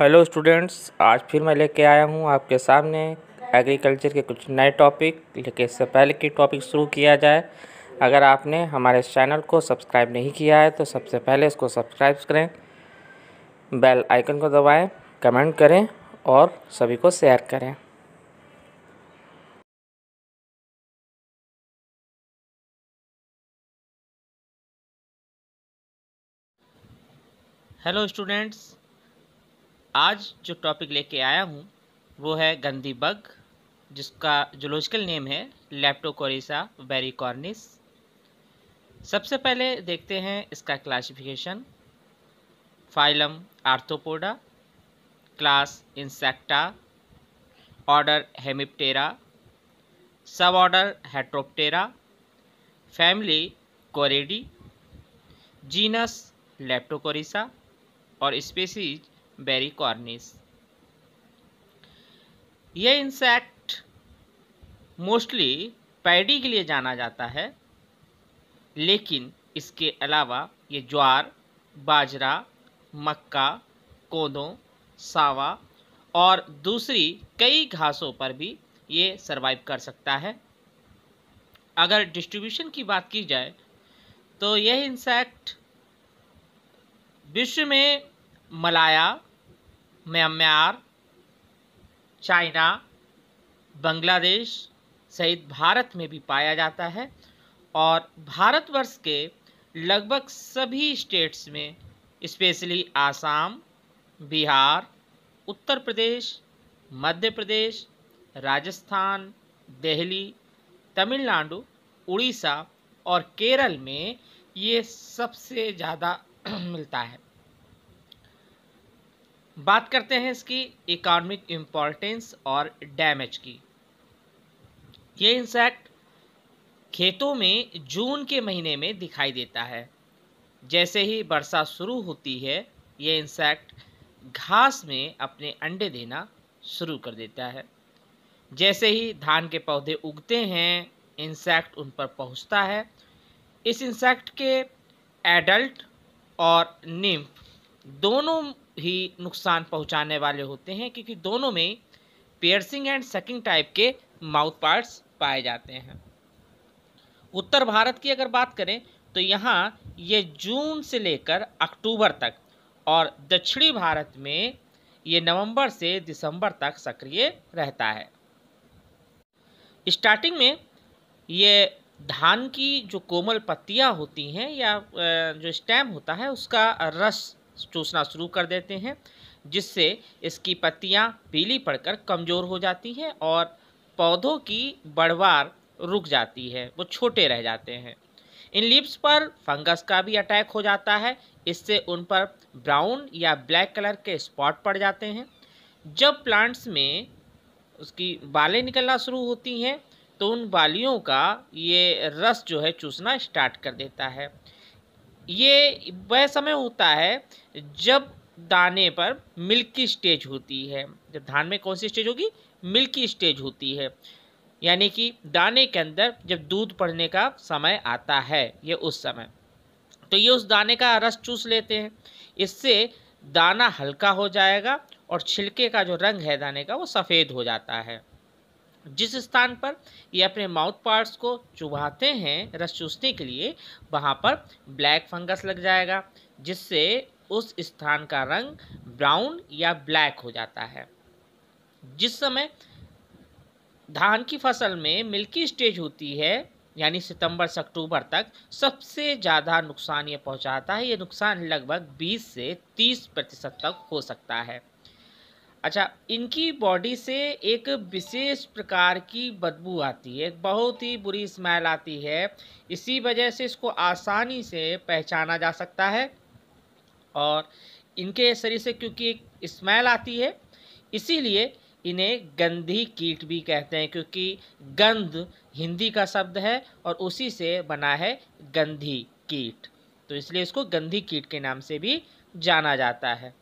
hello students आज फिर मैं लेके आया हूँ आपके सामने एग्रीकल्चर के कुछ नए टॉपिक लेकिन इससे पहले की टॉपिक शुरू किया जाए अगर आपने हमारे चैनल को सब्सक्राइब नहीं किया है तो सबसे पहले इसको सब्सक्राइब करें बेल आइकन को दबाएं कमेंट करें और सभी को शेयर करें हेलो स्टूडेंट्स आज जो टॉपिक लेके आया हूँ वो है गंदी बग जिसका जोलॉजिकल नेम है लेप्टोकोरिसा वेरिकॉर्निस सबसे पहले देखते हैं इसका classification phylum Arthropoda class Insecta order Hemiptera sub order Heteroptera family Coreidae genus Leptocorisa और स्पेसीज बेरी कॉर्निस यह इंसेक्ट मोस्टली पैडी के लिए जाना जाता है लेकिन इसके अलावा ये ज्वार बाजरा मक्का कोदों सावा और दूसरी कई घासों पर भी ये सरवाइव कर सकता है अगर डिस्ट्रीब्यूशन की बात की जाए तो यह इंसेक्ट विश्व में मलाया म्यांमार चाइना बांग्लादेश सहित भारत में भी पाया जाता है और भारतवर्ष के लगभग सभी स्टेट्स में स्पेशली आसाम बिहार उत्तर प्रदेश मध्य प्रदेश राजस्थान दिल्ली तमिलनाडु उड़ीसा और केरल में ये सबसे ज़्यादा मिलता है बात करते हैं इसकी इकोनॉमिक इम्पोर्टेंस और डैमेज की ये इंसेक्ट खेतों में जून के महीने में दिखाई देता है जैसे ही वर्षा शुरू होती है ये इंसेक्ट घास में अपने अंडे देना शुरू कर देता है जैसे ही धान के पौधे उगते हैं इंसेक्ट उन पर पहुंचता है इस इंसेक्ट के एडल्ट और निम्फ दोनों ही नुकसान पहुंचाने वाले होते हैं क्योंकि दोनों में पियर्सिंग एंड सकिंग टाइप के माउथ पार्ट्स पाए जाते हैं उत्तर भारत की अगर बात करें तो यहाँ ये जून से लेकर अक्टूबर तक और दक्षिणी भारत में ये नवंबर से दिसंबर तक सक्रिय रहता है स्टार्टिंग में ये धान की जो कोमल पत्तियाँ होती हैं या जो स्टैम होता है उसका रस चूसना शुरू कर देते हैं जिससे इसकी पत्तियां पीली पड़कर कमज़ोर हो जाती हैं और पौधों की बढ़वार रुक जाती है वो छोटे रह जाते हैं इन लिप्स पर फंगस का भी अटैक हो जाता है इससे उन पर ब्राउन या ब्लैक कलर के स्पॉट पड़ जाते हैं जब प्लांट्स में उसकी बालें निकलना शुरू होती हैं तो उन बालियों का ये रस जो है चूसना स्टार्ट कर देता है ये वह समय होता है जब दाने पर मिल्की स्टेज होती है जब धान में कौन सी स्टेज होगी मिल्की स्टेज होती है यानी कि दाने के अंदर जब दूध पड़ने का समय आता है ये उस समय तो ये उस दाने का रस चूस लेते हैं इससे दाना हल्का हो जाएगा और छिलके का जो रंग है दाने का वो सफ़ेद हो जाता है जिस स्थान पर ये अपने माउथ पार्ट्स को चुभाते हैं रस चूसने के लिए वहाँ पर ब्लैक फंगस लग जाएगा जिससे उस स्थान का रंग ब्राउन या ब्लैक हो जाता है जिस समय धान की फसल में मिल्की स्टेज होती है यानी सितंबर से अक्टूबर तक सबसे ज़्यादा नुकसान ये पहुँचाता है ये नुकसान लगभग 20 से 30 प्रतिशत तक हो सकता है अच्छा इनकी बॉडी से एक विशेष प्रकार की बदबू आती है बहुत ही बुरी स्मेल आती है इसी वजह से इसको आसानी से पहचाना जा सकता है और इनके शरीर से क्योंकि एक स्मेल आती है इसीलिए इन्हें गंधी कीट भी कहते हैं क्योंकि गंध हिंदी का शब्द है और उसी से बना है गंधी कीट तो इसलिए इसको गंधी कीट के नाम से भी जाना जाता है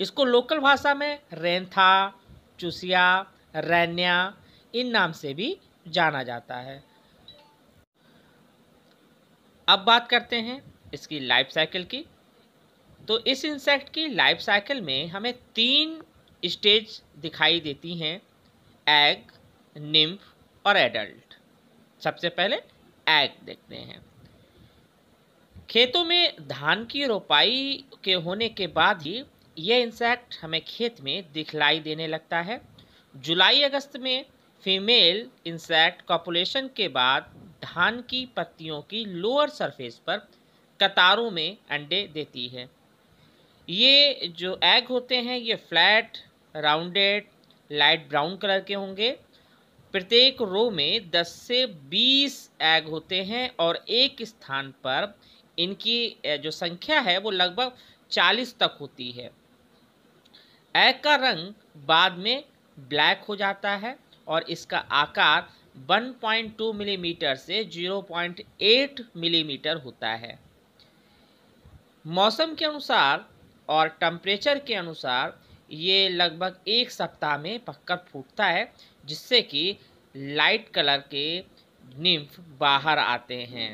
इसको लोकल भाषा में रेंथा चुसिया रैन्या इन नाम से भी जाना जाता है अब बात करते हैं इसकी लाइफ साइकिल की तो इस इंसेक्ट की लाइफ साइकिल में हमें तीन स्टेज दिखाई देती हैं एग निम्फ और एडल्ट सबसे पहले एग देखते हैं खेतों में धान की रोपाई के होने के बाद ही ये इंसेक्ट हमें खेत में दिखलाई देने लगता है जुलाई अगस्त में फीमेल इंसेक्ट कॉपुलेशन के बाद धान की पत्तियों की लोअर सरफेस पर कतारों में अंडे देती है ये जो एग होते हैं ये flat rounded light brown colour के होंगे प्रत्येक रो में 10 से 20 एग होते हैं और एक स्थान पर इनकी जो संख्या है वो लगभग 40 तक होती है ए का रंग बाद में ब्लैक हो जाता है और इसका आकार 1.2 मिलीमीटर mm से 0.8 मिलीमीटर mm होता है मौसम के अनुसार और टम्परेचर के अनुसार ये लगभग एक सप्ताह में पककर फूटता है जिससे कि लाइट कलर के निम्फ बाहर आते हैं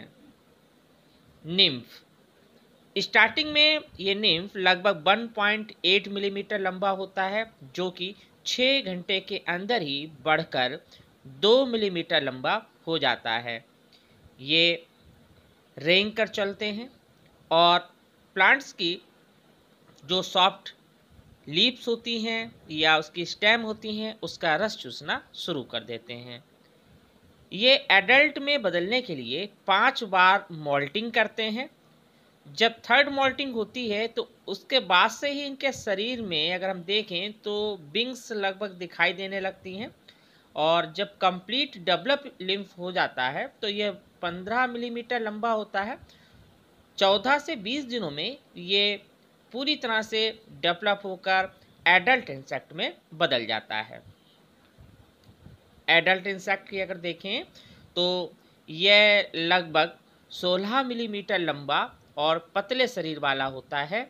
निम्फ स्टार्टिंग में ये निम्फ लगभग 1.8 मिलीमीटर लंबा होता है जो कि 6 घंटे के अंदर ही बढ़कर 2 मिलीमीटर लंबा हो जाता है ये रेंग कर चलते हैं और प्लांट्स की जो सॉफ्ट लीप्स होती हैं या उसकी स्टेम होती हैं उसका रस चूसना शुरू कर देते हैं ये एडल्ट में बदलने के लिए पांच बार मोल्टिंग करते हैं जब थर्ड मोल्टिंग होती है तो उसके बाद से ही इनके शरीर में अगर हम देखें तो बिंग्स लगभग दिखाई देने लगती हैं और जब कंप्लीट डेवलप लिम्फ हो जाता है तो यह 15 मिलीमीटर लंबा होता है 14 से 20 दिनों में ये पूरी तरह से डेवलप होकर एडल्ट इंसेक्ट में बदल जाता है एडल्ट इंसेक्ट की अगर देखें तो यह लगभग 16 मिलीमीटर लंबा और पतले शरीर वाला होता है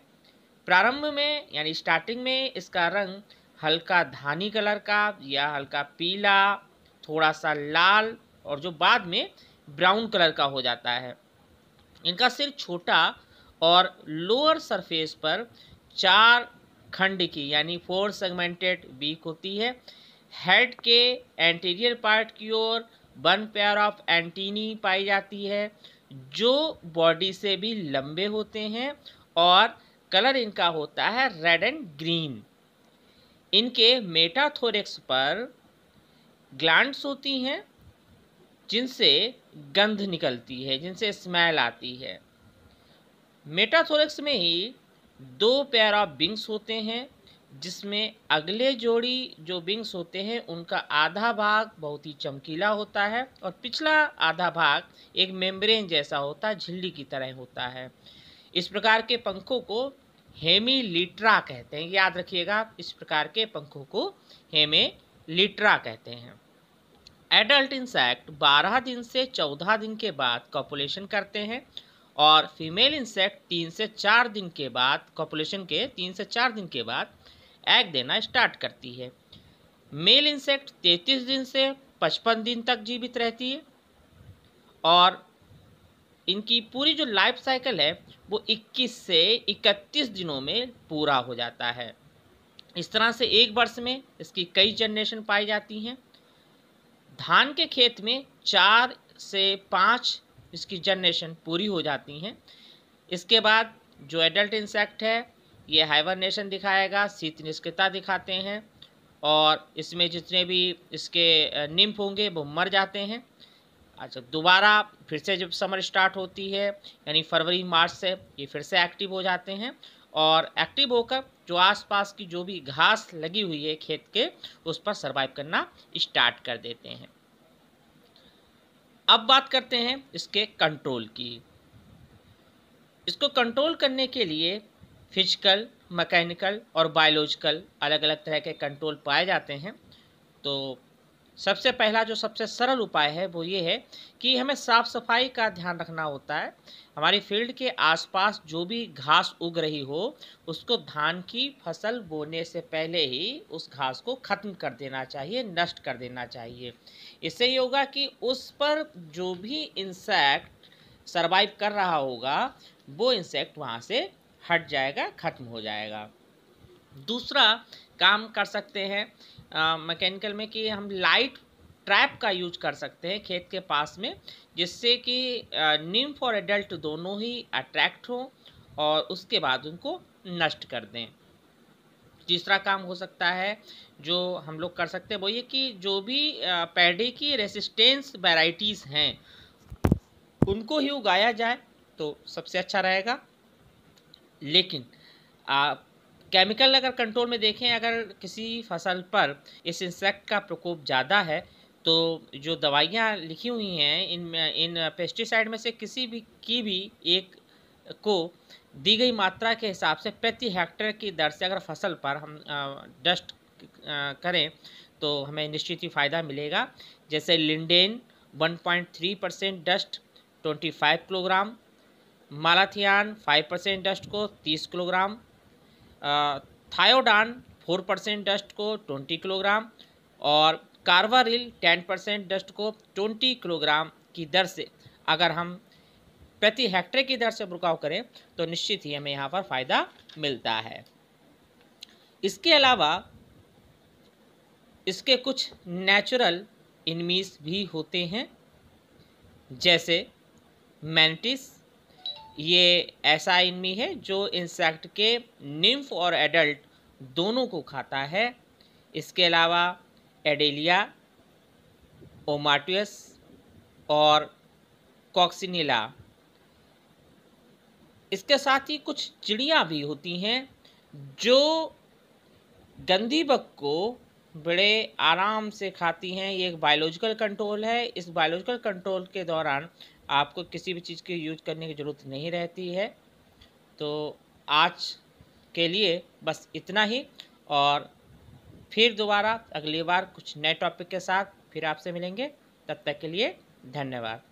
प्रारंभ में यानी स्टार्टिंग में इसका रंग हल्का धानी कलर का या हल्का पीला थोड़ा सा लाल और जो बाद में ब्राउन कलर का हो जाता है इनका सिर छोटा और लोअर सरफेस पर चार खंड की यानी फोर सेगमेंटेड बीक होती है हेड के एंटीरियर पार्ट की ओर वन पेयर ऑफ एंटीनी पाई जाती है जो बॉडी से भी लंबे होते हैं और कलर इनका होता है रेड एंड ग्रीन इनके मेटाथोरिक्स पर ग्लैंड्स होती हैं जिनसे गंध निकलती है जिनसे स्मेल आती है मेटाथोरिक्स में ही दो पैर ऑफ विंग्स होते हैं जिसमें अगले जोड़ी जो विंग्स होते हैं उनका आधा भाग बहुत ही चमकीला होता है और पिछला आधा भाग एक मेम्ब्रेन जैसा होता है झिल्ली की तरह होता है इस प्रकार के पंखों को हेमीलिट्रा कहते हैं याद रखिएगा इस प्रकार के पंखों को हेमेलिट्रा कहते हैं एडल्ट इंसेक्ट 12 दिन से 14 दिन के बाद कॉपुलेशन करते हैं और फीमेल इंसेक्ट तीन से चार दिन के बाद कॉपुलेशन के तीन से चार दिन के बाद एग देना स्टार्ट करती है मेल इंसेक्ट 33 दिन से 55 दिन तक जीवित रहती है और इनकी पूरी जो लाइफ साइकिल है वो 21 से 31 दिनों में पूरा हो जाता है इस तरह से एक वर्ष में इसकी कई जनरेशन पाई जाती हैं धान के खेत में चार से पाँच इसकी जनरेशन पूरी हो जाती हैं इसके बाद जो एडल्ट इंसेक्ट है ये हाइबरनेशन दिखाएगा शीत निष्क्रियता दिखाते हैं और इसमें जितने भी इसके निम्फ होंगे वो मर जाते हैं अच्छा दोबारा फिर से जब समर स्टार्ट होती है यानी फरवरी मार्च से ये फिर से एक्टिव हो जाते हैं और एक्टिव होकर जो आसपास की जो भी घास लगी हुई है खेत के उस पर सर्वाइव करना स्टार्ट कर देते हैं अब बात करते हैं इसके कंट्रोल की इसको कंट्रोल करने के लिए फिजिकल मैकेनिकल और बायोलॉजिकल अलग अलग तरह के कंट्रोल पाए जाते हैं तो सबसे पहला जो सबसे सरल उपाय है वो ये है कि हमें साफ़ सफाई का ध्यान रखना होता है हमारी फील्ड के आसपास जो भी घास उग रही हो उसको धान की फसल बोने से पहले ही उस घास को ख़त्म कर देना चाहिए नष्ट कर देना चाहिए इससे ये होगा कि उस पर जो भी इंसेक्ट सर्वाइव कर रहा होगा वो इंसेक्ट वहाँ से हट जाएगा ख़त्म हो जाएगा दूसरा काम कर सकते हैं मैकेनिकल में कि हम लाइट ट्रैप का यूज कर सकते हैं खेत के पास में जिससे कि निम्फ और एडल्ट दोनों ही अट्रैक्ट हों और उसके बाद उनको नष्ट कर दें तीसरा काम हो सकता है जो हम लोग कर सकते हैं वो ये कि जो भी पैडी की रेसिस्टेंस वैराइटीज़ हैं उनको ही उगाया जाए तो सबसे अच्छा रहेगा लेकिन आप केमिकल अगर कंट्रोल में देखें अगर किसी फसल पर इस इंसेक्ट का प्रकोप ज़्यादा है तो जो दवाइयाँ लिखी हुई हैं इन इन पेस्टिसाइड में से किसी भी की भी एक को दी गई मात्रा के हिसाब से प्रति हेक्टेयर की दर से अगर फसल पर हम डस्ट करें तो हमें निश्चित ही फ़ायदा मिलेगा जैसे lindane 1.3 percent dust 25 kilogram malathion five percent dust को तीस kilogram Thiodan four percent dust को ट्वेंटी किलोग्राम और कार्वारिल टेन परसेंट डस्ट को ट्वेंटी किलोग्राम की दर से अगर हम प्रति हेक्टेयर की दर से बुरकाव करें तो निश्चित ही हमें यहाँ पर फ़ायदा मिलता है इसके अलावा इसके कुछ नेचुरल इनमीज भी होते हैं जैसे मैंटिस ये ऐसा इनमी है जो इंसेक्ट के निम्फ और एडल्ट दोनों को खाता है इसके अलावा एडेलिया ओमाटियस और कॉक्सिनिला इसके साथ ही कुछ चिड़ियाँ भी होती हैं जो गंदी बग को बड़े आराम से खाती हैं ये एक बायोलॉजिकल कंट्रोल है इस बायोलॉजिकल कंट्रोल के दौरान आपको किसी भी चीज़ की यूज करने की ज़रूरत नहीं रहती है तो आज के लिए बस इतना ही और फिर दोबारा अगली बार कुछ नए टॉपिक के साथ फिर आपसे मिलेंगे तब तक के लिए धन्यवाद